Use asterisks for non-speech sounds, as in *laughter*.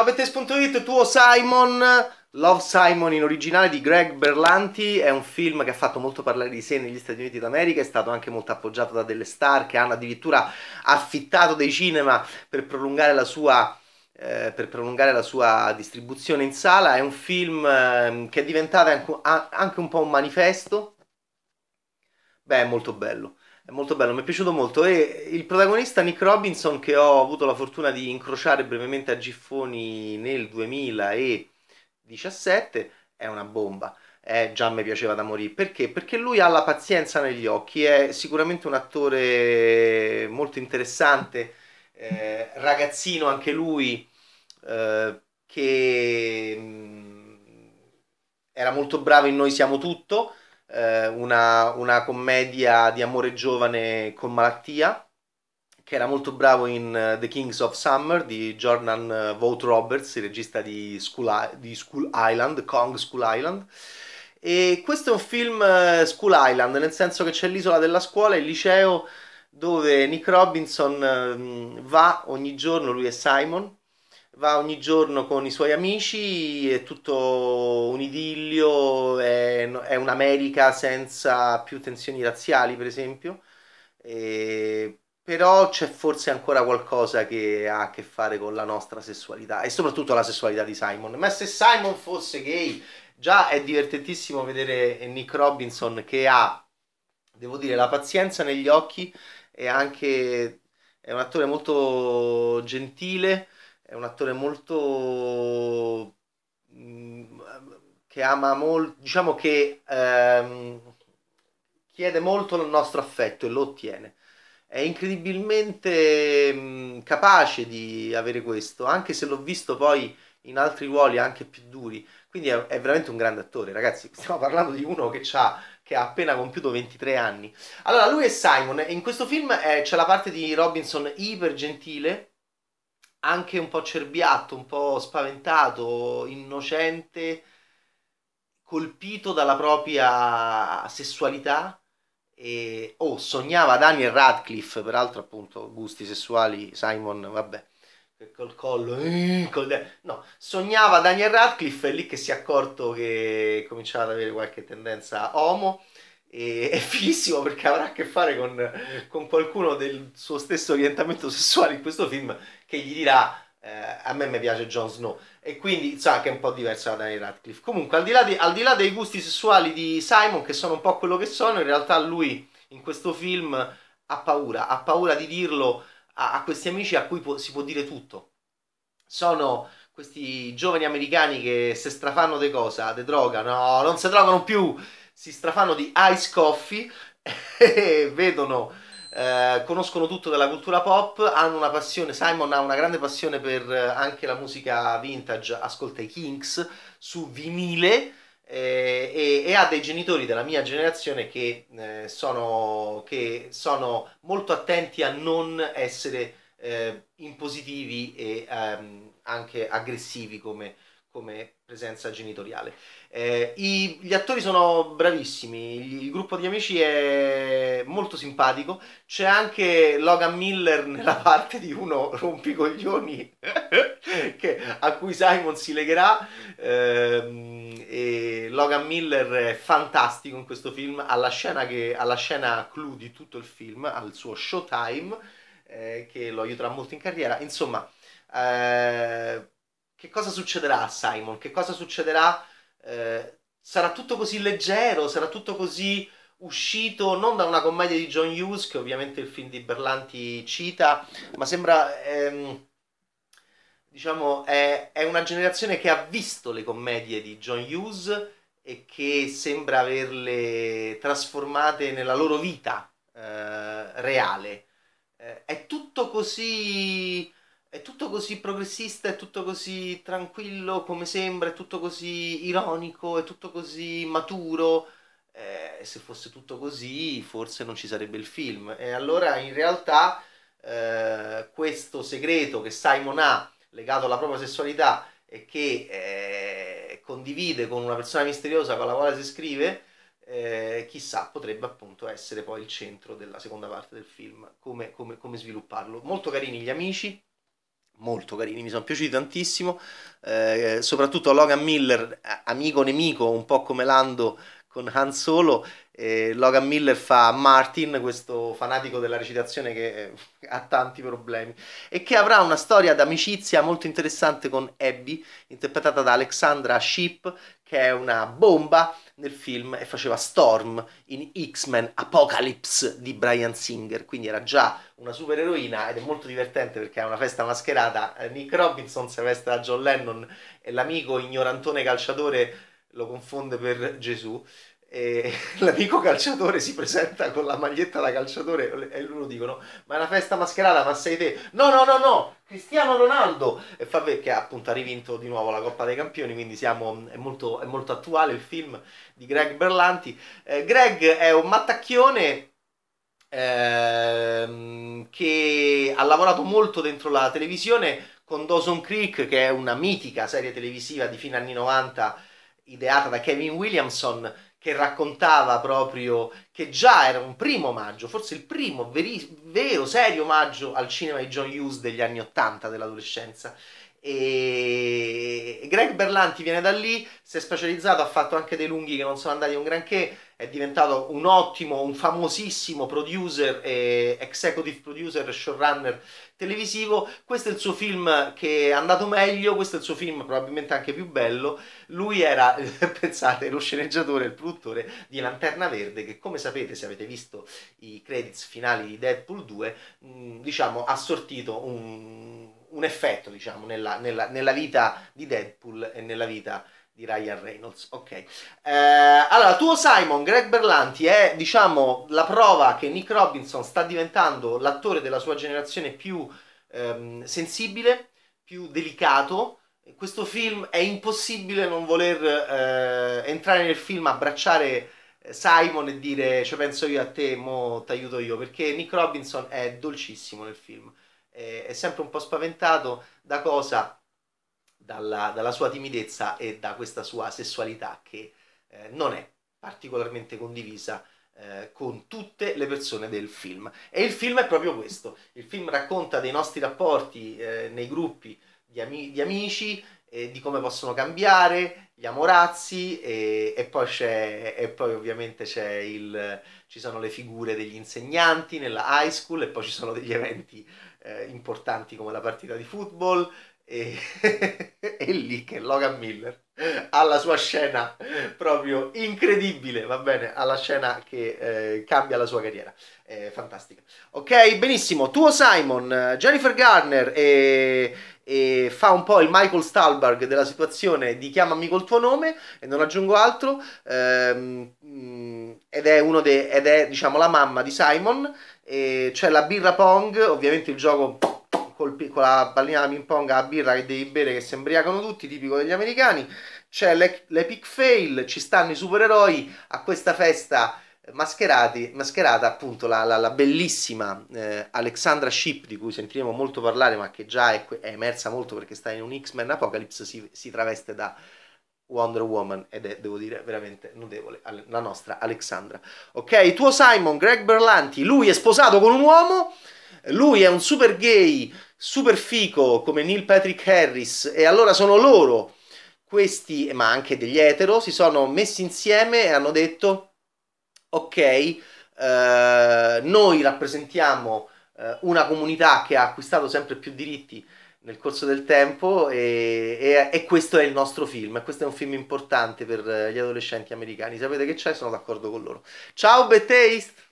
Ciaovettes.it, tuo Simon, Love Simon in originale di Greg Berlanti è un film che ha fatto molto parlare di sé negli Stati Uniti d'America, è stato anche molto appoggiato da delle star che hanno addirittura affittato dei cinema per prolungare la sua, eh, per prolungare la sua distribuzione in sala. È un film eh, che è diventato anche un po' un manifesto. Beh, è molto bello. È molto bello, mi è piaciuto molto. E il protagonista Nick Robinson, che ho avuto la fortuna di incrociare brevemente a Giffoni nel 2017, è una bomba. Eh, già mi piaceva da morire. Perché? Perché lui ha la pazienza negli occhi, è sicuramente un attore molto interessante, eh, ragazzino anche lui, eh, che mh, mm, era molto bravo in Noi Siamo Tutto eh, una, una, commedia di amore giovane con malattia, che era molto bravo in eh, The Kings of Summer di Jordan eh, Vogt Roberts, il regista di School, di School Island, Kong School Island. E questo è un film eh, School Island, nel senso che c'è l'isola della scuola, il liceo dove Nick Robinson ehm, va ogni giorno, lui e Simon, va ogni giorno con i suoi amici, è tutto un idillio, è, è un'America senza più tensioni razziali, per esempio, e, però c'è forse ancora qualcosa che ha a che fare con la nostra sessualità e soprattutto la sessualità di Simon. Ma se Simon fosse gay, già è divertentissimo vedere Nick Robinson che ha, devo dire, la pazienza negli occhi e anche è un attore molto gentile è un attore molto mm, che ama molto, diciamo che ehm, chiede molto il nostro affetto e lo ottiene. È incredibilmente mh, mm, capace di avere questo, anche se l'ho visto poi in altri ruoli anche più duri. Quindi è, è veramente un grande attore, ragazzi. Stiamo parlando di uno che, che ha appena compiuto 23 anni. Allora, lui è Simon. In questo film eh, c'è la parte di Robinson iper gentile, anche un po' cerbiatto, un po' spaventato, innocente, colpito dalla propria sessualità. E, oh, sognava Daniel Radcliffe, peraltro appunto gusti sessuali, Simon, vabbè, col collo, eh, col de- no, sognava Daniel Radcliffe, è lì che si è accorto che cominciava ad avere qualche tendenza homo e *laughs* è fighissimo perché avrà a che fare con, con, qualcuno del suo stesso orientamento sessuale in questo film che gli dirà eh, a me mi piace Jon Snow e quindi sa che è un po' diversa da Daniel Radcliffe comunque al di, là, di, al di là dei gusti sessuali di Simon che sono un po' quello che sono in realtà lui in questo film ha paura ha paura di dirlo a, a questi amici a cui po- si può dire tutto sono questi giovani americani che se strafanno di cosa, di droga, no, non si drogano più, si strafanno di Ice Coffee *laughs* e vedono, eh, conoscono tutto della cultura pop, hanno una passione, Simon ha una grande passione per eh, anche la musica vintage, ascolta i Kings su vinile eh, e, e, ha dei genitori della mia generazione che, eh, sono, che sono, molto attenti a non essere eh, impositivi e ehm, anche aggressivi come come presenza genitoriale. Eh, i, gli attori sono bravissimi, il, il, gruppo di amici è molto simpatico, c'è anche Logan Miller nella *laughs* parte di uno rompicoglioni *laughs* che, a cui Simon si legherà. Eh, Logan Miller è fantastico in questo film, alla scena, che, alla scena clou di tutto il film, al suo showtime, eh, che lo aiuterà molto in carriera. Insomma... Eh, che cosa succederà a Simon? Che cosa succederà? Eh, sarà tutto così leggero? Sarà tutto così uscito non da una commedia di John Hughes, che ovviamente il film di Berlanti cita, ma sembra... Ehm, diciamo, è, è, una generazione che ha visto le commedie di John Hughes e che sembra averle trasformate nella loro vita eh, reale. Eh, è tutto così è tutto così progressista, è tutto così tranquillo come sembra, è tutto così ironico, è tutto così maturo. Eh, se fosse tutto così, forse non ci sarebbe il film. E allora in realtà eh, questo segreto che Simon ha legato alla propria sessualità e che eh, condivide con una persona misteriosa con la quale si scrive, eh, chissà, potrebbe appunto essere poi il centro della seconda parte del film, come, come, come svilupparlo. Molto carini gli amici, molto carini, mi sono piaciuti tantissimo, eh, soprattutto Logan Miller, amico nemico, un po' come Lando con Han Solo eh, Logan Miller fa Martin, questo fanatico della recitazione che eh, ha tanti problemi e che avrà una storia d'amicizia molto interessante con Abby, interpretata da Alexandra Sheep, che è una bomba nel film e faceva Storm in X-Men Apocalypse di Brian Singer, quindi era già una supereroina ed è molto divertente perché è una festa mascherata, eh, Nick Robinson si veste da John Lennon e l'amico ignorantone calciatore lo confonde per Gesù e *laughs* l'amico calciatore si presenta con la maglietta da calciatore e loro dicono ma è una festa mascherata ma sei te no no no no Cristiano Ronaldo e fa vedere che appunto ha rivinto di nuovo la Coppa dei Campioni quindi siamo, è, molto, è molto attuale il film di Greg Berlanti eh, Greg è un mattacchione ehm, che ha lavorato molto dentro la televisione con Dawson Creek che è una mitica serie televisiva di fine anni 90 ideata da Kevin Williamson che raccontava proprio che già era un primo omaggio, forse il primo veri, vero, serio omaggio al cinema di John Hughes degli anni Ottanta dell'adolescenza e Greg Berlanti viene da lì, si è specializzato, ha fatto anche dei lunghi che non sono andati un granché, è diventato un ottimo, un famosissimo producer, e executive producer, showrunner televisivo. Questo è il suo film che è andato meglio, questo è il suo film probabilmente anche più bello. Lui era, *laughs* pensate, lo sceneggiatore, il produttore di Lanterna Verde che come sapete se avete visto i credits finali di Deadpool 2, mm, diciamo ha sortito un un effetto, diciamo, nella, nella, nella vita di Deadpool e nella vita di Ryan Reynolds. Ok, eh, allora tuo Simon, Greg Berlanti è diciamo la prova che Nick Robinson sta diventando l'attore della sua generazione più ehm, sensibile, più delicato. Questo film è impossibile non voler eh, entrare nel film, abbracciare eh, Simon e dire ci cioè, penso io a te, mo t'aiuto io, perché Nick Robinson è dolcissimo nel film eh, è sempre un po' spaventato da cosa? Dalla, dalla, sua timidezza e da questa sua sessualità che eh, non è particolarmente condivisa eh, con tutte le persone del film. E il film è proprio questo. Il film racconta dei nostri rapporti eh, nei gruppi di, ami- di amici, eh, di come possono cambiare, gli amorazzi e, e, poi, c'è, e poi ovviamente c'è il, ci sono le figure degli insegnanti nella high school e poi ci sono degli eventi eh, importanti come la partita di football e, *laughs* e lì che Logan Miller alla sua scena proprio incredibile, va bene, alla scena che eh, cambia la sua carriera. Eh, fantastica. Ok, benissimo. Tuo Simon, Jennifer Garner e, e fa un po' il Michael Stahlberg della situazione di chiamami col tuo nome e non aggiungo altro ehm, mm, ed è uno de, ed è diciamo la mamma di Simon e c'è la birra pong, ovviamente il gioco col, con la pallina da ping pong a birra che devi bere che si tutti, tipico degli americani. C'è l'e- l'epic fail, ci stanno i supereroi a questa festa eh, mascherati, mascherata appunto la, la, la bellissima eh, Alexandra Ship di cui sentiremo molto parlare ma che già è, è emersa molto perché sta in un X-Men Apocalypse si, si traveste da Wonder Woman ed è, devo dire, veramente notevole la nostra Alexandra. Ok, tuo Simon, Greg Berlanti, lui è sposato con un uomo, lui è un super gay super fico come Neil Patrick Harris e allora sono loro, questi, ma anche degli etero, si sono messi insieme e hanno detto ok, eh, noi rappresentiamo eh, una comunità che ha acquistato sempre più diritti nel corso del tempo e, e, e, questo è il nostro film e questo è un film importante per eh, gli adolescenti americani sapete che c'è sono d'accordo con loro ciao Bethesda